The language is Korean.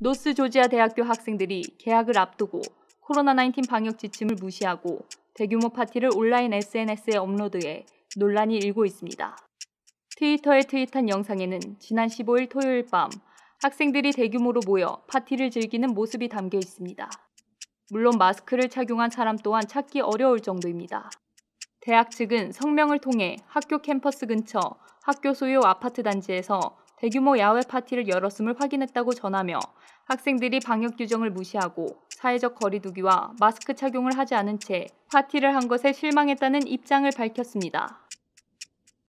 노스 조지아 대학교 학생들이 개학을 앞두고 코로나19 방역 지침을 무시하고 대규모 파티를 온라인 SNS에 업로드해 논란이 일고 있습니다. 트위터에 트윗한 영상에는 지난 15일 토요일 밤 학생들이 대규모로 모여 파티를 즐기는 모습이 담겨 있습니다. 물론 마스크를 착용한 사람 또한 찾기 어려울 정도입니다. 대학 측은 성명을 통해 학교 캠퍼스 근처 학교 소유 아파트 단지에서 대규모 야외 파티를 열었음을 확인했다고 전하며 학생들이 방역 규정을 무시하고 사회적 거리두기와 마스크 착용을 하지 않은 채 파티를 한 것에 실망했다는 입장을 밝혔습니다.